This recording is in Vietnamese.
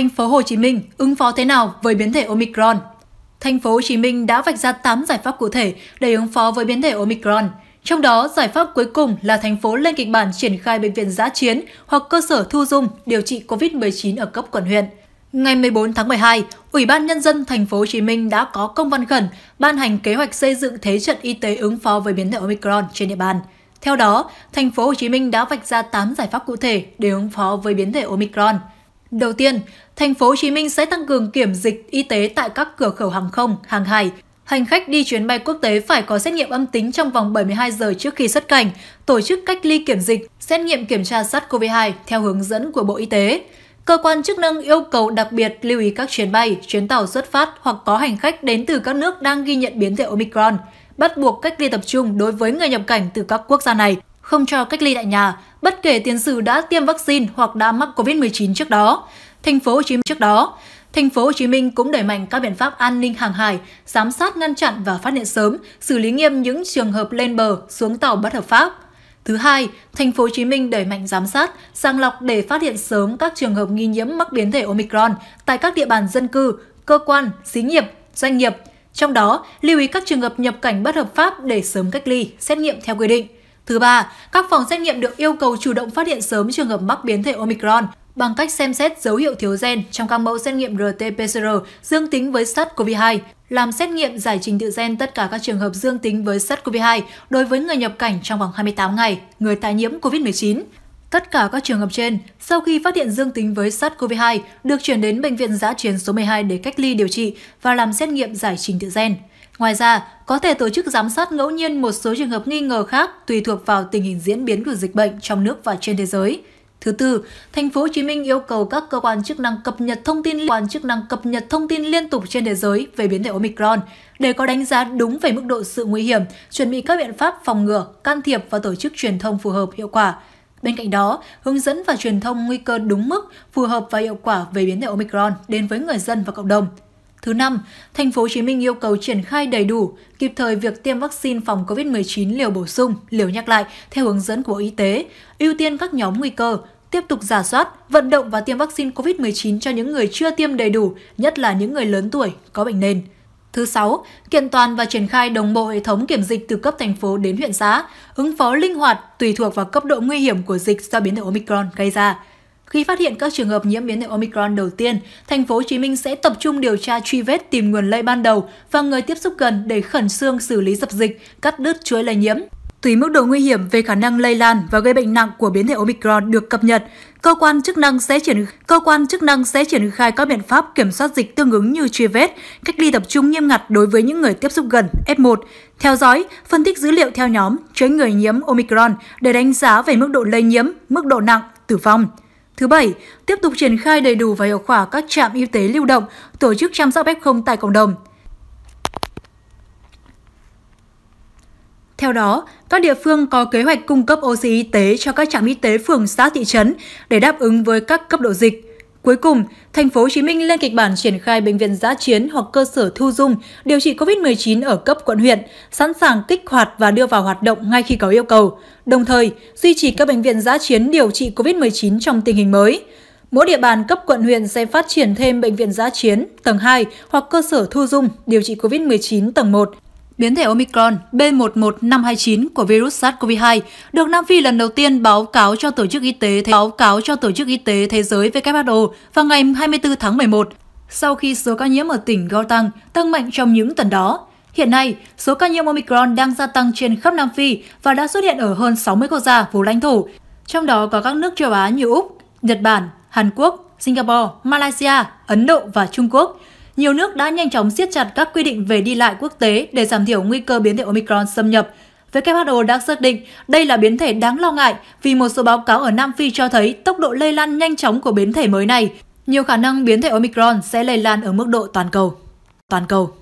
Thành phố Hồ Chí Minh ứng phó thế nào với biến thể Omicron? Thành phố Hồ Chí Minh đã vạch ra 8 giải pháp cụ thể để ứng phó với biến thể Omicron. Trong đó, giải pháp cuối cùng là thành phố lên kịch bản triển khai bệnh viện giã chiến hoặc cơ sở thu dung điều trị COVID-19 ở cấp quận huyện. Ngày 14 tháng 12, Ủy ban nhân dân thành phố Hồ Chí Minh đã có công văn khẩn ban hành kế hoạch xây dựng thế trận y tế ứng phó với biến thể Omicron trên địa bàn. Theo đó, thành phố Hồ Chí Minh đã vạch ra 8 giải pháp cụ thể để ứng phó với biến thể Omicron. Đầu tiên, thành phố Hồ Chí Minh sẽ tăng cường kiểm dịch y tế tại các cửa khẩu hàng không, hàng hải. Hành khách đi chuyến bay quốc tế phải có xét nghiệm âm tính trong vòng 72 giờ trước khi xuất cảnh, tổ chức cách ly kiểm dịch, xét nghiệm kiểm tra SARS-CoV-2 theo hướng dẫn của Bộ Y tế. Cơ quan chức năng yêu cầu đặc biệt lưu ý các chuyến bay, chuyến tàu xuất phát hoặc có hành khách đến từ các nước đang ghi nhận biến thể Omicron, bắt buộc cách ly tập trung đối với người nhập cảnh từ các quốc gia này không cho cách ly tại nhà, bất kể tiền sử đã tiêm vaccine hoặc đã mắc COVID-19 trước đó. Thành phố Hồ Chí Minh trước đó, Thành phố Hồ Chí Minh cũng đẩy mạnh các biện pháp an ninh hàng hải, giám sát ngăn chặn và phát hiện sớm, xử lý nghiêm những trường hợp lên bờ, xuống tàu bất hợp pháp. Thứ hai, thành phố Hồ Chí Minh đẩy mạnh giám sát, sàng lọc để phát hiện sớm các trường hợp nghi nhiễm mắc biến thể Omicron tại các địa bàn dân cư, cơ quan, xí nghiệp, doanh nghiệp. Trong đó, lưu ý các trường hợp nhập cảnh bất hợp pháp để sớm cách ly, xét nghiệm theo quy định. Thứ ba, các phòng xét nghiệm được yêu cầu chủ động phát hiện sớm trường hợp mắc biến thể Omicron bằng cách xem xét dấu hiệu thiếu gen trong các mẫu xét nghiệm RT-PCR dương tính với SARS-CoV-2, làm xét nghiệm giải trình tự gen tất cả các trường hợp dương tính với SARS-CoV-2 đối với người nhập cảnh trong vòng 28 ngày, người tái nhiễm COVID-19. Tất cả các trường hợp trên, sau khi phát hiện dương tính với SARS-CoV-2, được chuyển đến Bệnh viện Giã chiến số 12 để cách ly điều trị và làm xét nghiệm giải trình tự gen. Ngoài ra, có thể tổ chức giám sát ngẫu nhiên một số trường hợp nghi ngờ khác tùy thuộc vào tình hình diễn biến của dịch bệnh trong nước và trên thế giới. Thứ tư, thành phố Hồ Chí Minh yêu cầu các cơ quan chức năng cập nhật thông tin liên quan chức năng cập nhật thông tin liên tục trên thế giới về biến thể Omicron để có đánh giá đúng về mức độ sự nguy hiểm, chuẩn bị các biện pháp phòng ngừa, can thiệp và tổ chức truyền thông phù hợp hiệu quả. Bên cạnh đó, hướng dẫn và truyền thông nguy cơ đúng mức, phù hợp và hiệu quả về biến thể Omicron đến với người dân và cộng đồng. Thứ năm, thành phố Hồ Chí Minh yêu cầu triển khai đầy đủ, kịp thời việc tiêm vaccine phòng COVID-19 liều bổ sung, liều nhắc lại theo hướng dẫn của Bộ Y tế, ưu tiên các nhóm nguy cơ, tiếp tục giả soát, vận động và tiêm vaccine COVID-19 cho những người chưa tiêm đầy đủ, nhất là những người lớn tuổi, có bệnh nền. Thứ sáu, kiện toàn và triển khai đồng bộ hệ thống kiểm dịch từ cấp thành phố đến huyện xã, ứng phó linh hoạt tùy thuộc vào cấp độ nguy hiểm của dịch do biến thể Omicron gây ra. Khi phát hiện các trường hợp nhiễm biến thể Omicron đầu tiên, thành phố Hồ Chí Minh sẽ tập trung điều tra truy vết tìm nguồn lây ban đầu và người tiếp xúc gần để khẩn trương xử lý dập dịch, cắt đứt chuỗi lây nhiễm. Tùy mức độ nguy hiểm về khả năng lây lan và gây bệnh nặng của biến thể Omicron được cập nhật, cơ quan chức năng sẽ triển cơ quan chức năng sẽ triển khai các biện pháp kiểm soát dịch tương ứng như truy vết, cách ly tập trung nghiêm ngặt đối với những người tiếp xúc gần F1, theo dõi, phân tích dữ liệu theo nhóm, chuỗi người nhiễm Omicron để đánh giá về mức độ lây nhiễm, mức độ nặng, tử vong. Thứ bảy, tiếp tục triển khai đầy đủ và hiệu quả các trạm y tế lưu động, tổ chức chăm sóc F0 tại cộng đồng. Theo đó, các địa phương có kế hoạch cung cấp oxy y tế cho các trạm y tế phường xã thị trấn để đáp ứng với các cấp độ dịch. Cuối cùng, thành phố Hồ Chí Minh lên kịch bản triển khai bệnh viện giã chiến hoặc cơ sở thu dung điều trị COVID-19 ở cấp quận huyện, sẵn sàng kích hoạt và đưa vào hoạt động ngay khi có yêu cầu. Đồng thời, duy trì các bệnh viện giã chiến điều trị COVID-19 trong tình hình mới. Mỗi địa bàn cấp quận huyện sẽ phát triển thêm bệnh viện giã chiến tầng 2 hoặc cơ sở thu dung điều trị COVID-19 tầng 1 biến thể Omicron B11529 của virus SARS-CoV-2 được Nam Phi lần đầu tiên báo cáo cho Tổ chức Y tế Thế báo cáo cho Tổ chức Y tế Thế giới WHO vào ngày 24 tháng 11, sau khi số ca nhiễm ở tỉnh Gauteng tăng mạnh trong những tuần đó. Hiện nay, số ca nhiễm Omicron đang gia tăng trên khắp Nam Phi và đã xuất hiện ở hơn 60 quốc gia vùng lãnh thổ, trong đó có các nước châu Á như Úc, Nhật Bản, Hàn Quốc, Singapore, Malaysia, Ấn Độ và Trung Quốc – nhiều nước đã nhanh chóng siết chặt các quy định về đi lại quốc tế để giảm thiểu nguy cơ biến thể Omicron xâm nhập. WHO đã xác định đây là biến thể đáng lo ngại vì một số báo cáo ở Nam Phi cho thấy tốc độ lây lan nhanh chóng của biến thể mới này. Nhiều khả năng biến thể Omicron sẽ lây lan ở mức độ toàn cầu. Toàn cầu.